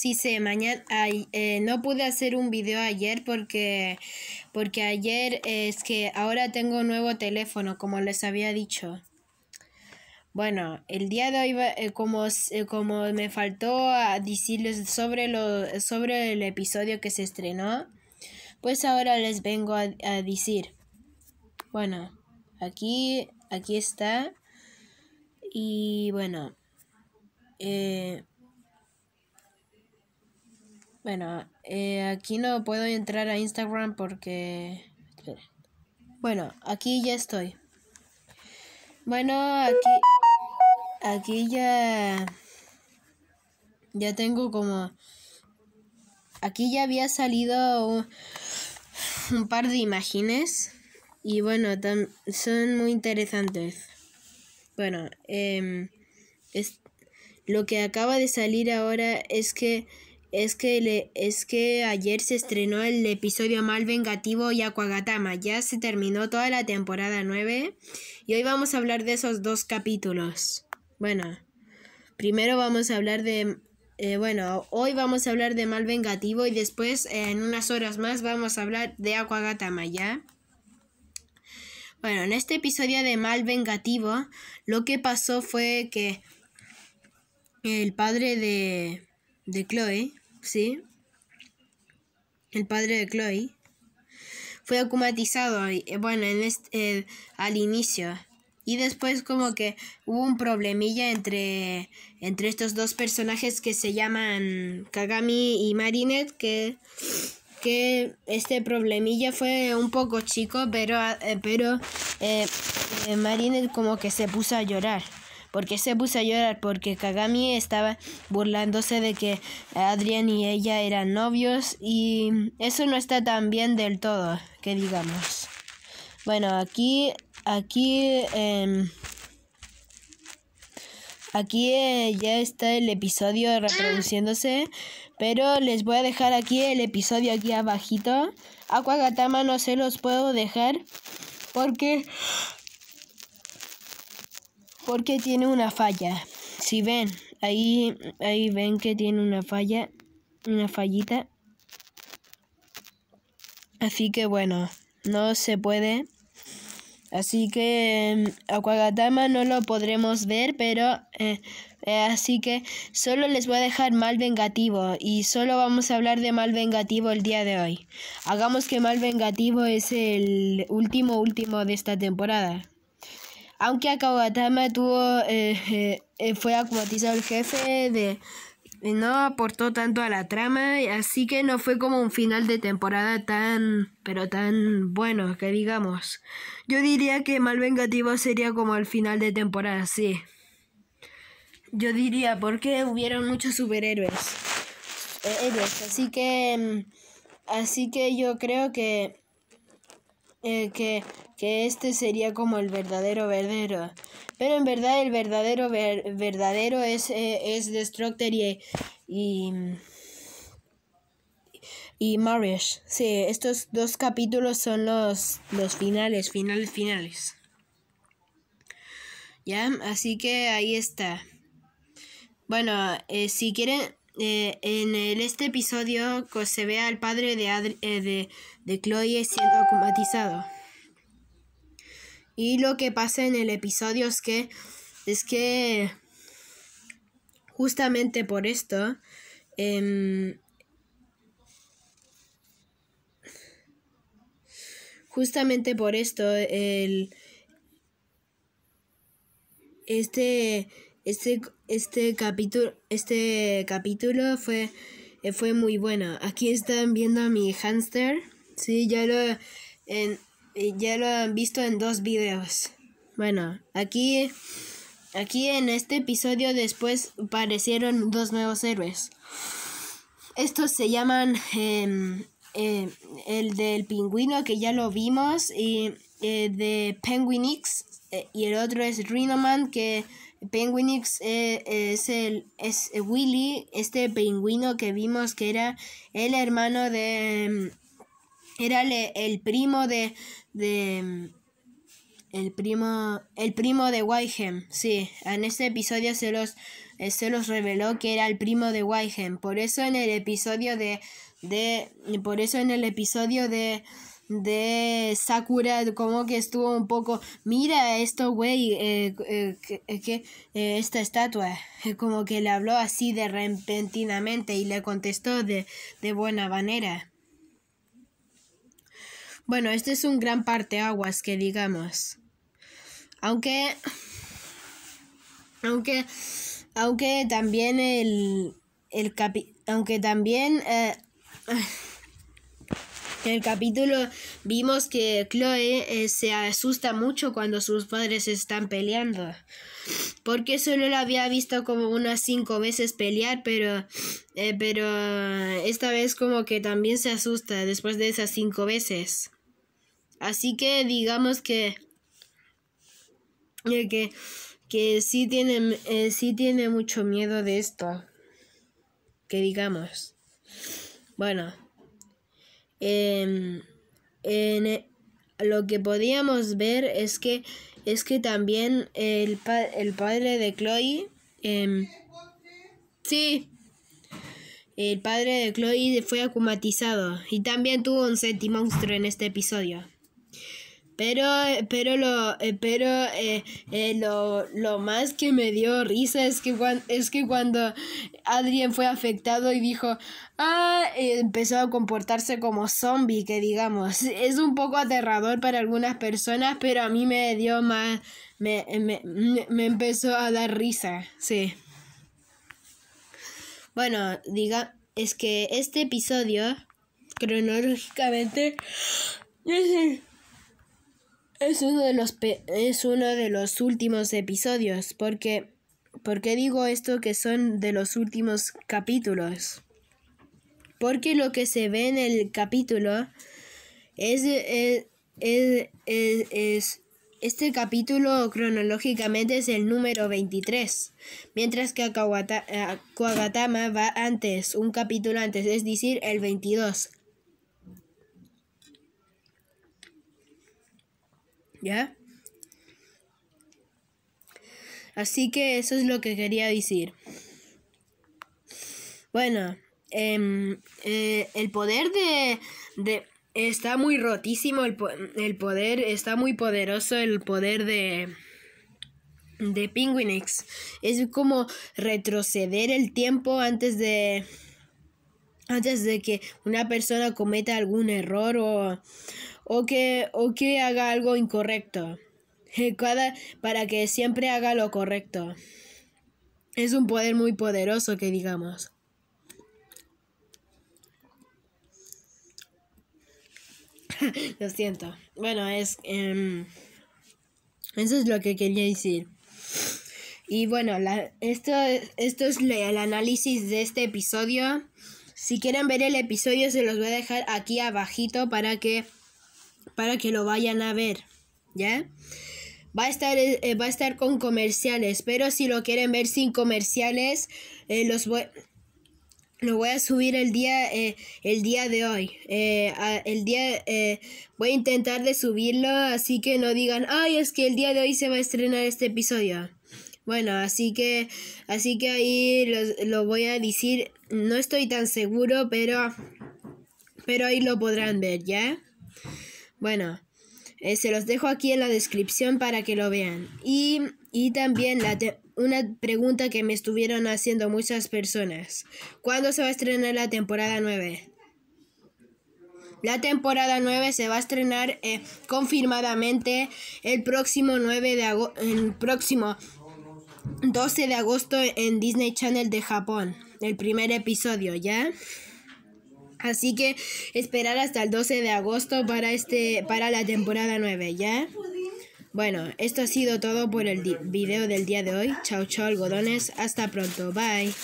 Sí, sé, mañana eh, no pude hacer un video ayer porque, porque ayer es que ahora tengo un nuevo teléfono, como les había dicho. Bueno, el día de hoy, eh, como, eh, como me faltó a decirles sobre, lo, sobre el episodio que se estrenó, pues ahora les vengo a, decir. Bueno, aquí, aquí está. Y bueno, bueno, eh, aquí no puedo entrar a Instagram porque... Bueno, aquí ya estoy. Bueno, aquí... Aquí ya... Ya tengo como... Aquí ya había salido un, par de imágenes. Y bueno, son muy interesantes. Bueno, em, lo que acaba de salir ahora es que es que, le, es que ayer se estrenó el episodio mal vengativo y Aquagatama. Ya se terminó toda la temporada 9 y hoy vamos a hablar de esos dos capítulos. Bueno, primero vamos a hablar de... Eh, bueno, hoy vamos a hablar de mal vengativo y después eh, en unas horas más vamos a hablar de Aquagatama, ¿ya? Bueno, en este episodio de mal vengativo lo que pasó fue que el padre de, de Chloe ¿sí? el padre de Chloe, fue acumatizado eh, bueno, eh, al inicio. Y después como que hubo un problemilla entre, entre estos dos personajes que se llaman Kagami y Marinette, que, que este problemilla fue un poco chico, pero, eh, pero Marinette como que se puso a llorar porque se puso a llorar porque Kagami estaba burlándose de que Adrián y ella eran novios y eso no está tan bien del todo, que digamos. Bueno, aquí, aquí, em, aquí eh, ya está el episodio reproduciéndose, pero les voy a dejar aquí el episodio aquí abajito. Aquagatama no se los puedo dejar porque porque tiene una falla. Si ven, ahí, ahí ven que tiene una falla, una fallita. Así que bueno, no se puede. Así que em, a Kwagatama no lo podremos ver, pero eh, eh, así que solo les voy a dejar mal vengativo y solo vamos a hablar de mal vengativo el día de hoy. Hagamos que mal vengativo es el último último de esta temporada. Aunque Akawatama tuvo, eh, eh, eh, fue acuatizado el jefe de... No aportó tanto a la trama, así que no fue como un final de temporada tan, pero tan bueno, que digamos. Yo diría que Mal sería como el final de temporada, sí. Yo diría, porque hubieron muchos superhéroes. así que... Mm, así que yo creo que... que que este sería como el verdadero verdadero. Pero en verdad el verdadero verdadero eh, es, Destructor y, y, y Sí, estos dos capítulos son los, los finales, finales, finales. ¿Ya? Así que ahí está. Bueno, eh, si quieren, eh, en este episodio se ve al padre de, de, Chloe siendo acomatizado. Y lo que pasa en el episodio es que es que justamente por esto em, justamente por esto el este este este capítulo este capítulo fue fue muy bueno aquí están viendo a mi hamster. sí ya lo en ya lo han visto en dos videos. Bueno, aquí, aquí en este episodio después aparecieron dos nuevos héroes. Estos se llaman em, em, el del pingüino que ya lo vimos y el eh, de Penguinix eh, y el otro es Rhinoman que Penguinix eh, es el es Willy este pingüino que vimos que era el hermano de em, era el, primo de, de, El primo. El primo de Wyhem. Sí, en ese episodio se los, eh, se los reveló que era el primo de Wyhem. Por eso en el episodio de. de por eso en el episodio de de Sakura, como que estuvo un poco, mira esto, güey, eh, eh, que, esta estatua, como que le habló así de repentinamente y le contestó de, de buena manera. Bueno, este es un gran parte aguas que digamos. Aunque. Aunque. Aunque también el. el capi, aunque también. Eh, en el capítulo vimos que Chloe eh, se asusta mucho cuando sus padres están peleando. Porque solo la había visto como unas cinco veces pelear, pero, eh, pero esta vez como que también se asusta después de esas cinco veces. Así que digamos que... Eh, que, sí, tiene, sí tiene mucho miedo de esto. Que digamos. Bueno. Em, en, eh, lo que podíamos ver es que, es que también el, padre de Chloe... Em, sí. El padre de Chloe fue acumatizado y también tuvo un monstruo en este episodio. Eh, pero, lo, eh, pero eh, lo, más que me dio risa es que, cuando, es que cuando Adrien fue afectado y dijo, ah, empezó a comportarse como zombie, que digamos, es un poco aterrador para algunas personas, pero a mí me dio más, me, me empezó a dar risa, sí. Bueno, diga, es que este episodio, cronológicamente, Es uno de los, es uno de los últimos episodios, porque, porque digo esto que son de los últimos capítulos. Porque lo que se ve en el capítulo es, e, e, e, es, este capítulo cronológicamente es el número 23, mientras que Kawata, eh, va antes, un capítulo antes, es decir, el 22. ¿Ya? Así que eso es lo que quería decir. Bueno, em, eh, el poder de, de, Está muy rotísimo el, el, poder, está muy poderoso el poder de... De Penguinix. Es como retroceder el tiempo antes de antes de que una persona cometa algún error o, que, o que haga algo incorrecto. para que siempre haga lo correcto. Es un poder muy poderoso que digamos. lo siento. Bueno, es... Em, eso es lo que quería decir. Y bueno, esto, esto es el análisis de este episodio. Si quieren ver el episodio se los voy a dejar aquí abajito para que para que lo vayan a ver, ¿ya? Va a estar eh, eh, va a estar con comerciales, pero si lo quieren ver sin comerciales eh, los voy lo voy a subir el día el día de hoy el día voy a intentar de subirlo así que no digan ay es que el día de hoy se va a estrenar este episodio bueno así que así que ahí lo voy a decir no estoy tan seguro, pero, pero ahí lo podrán ver, ¿ya? Bueno, eh, se los dejo aquí en la descripción para que lo vean. Y, también la una pregunta que me estuvieron haciendo muchas personas. ¿Cuándo se va a estrenar la temporada 9? La temporada 9 se va a estrenar eh, confirmadamente el próximo 9 de agosto. El próximo 12 de agosto en Disney Channel de Japón, el primer episodio, ¿ya? Así que esperar hasta el 12 de agosto para este para la temporada 9, ¿ya? Bueno, esto ha sido todo por el video del día de hoy. Chao, chao, algodones. Hasta pronto. Bye.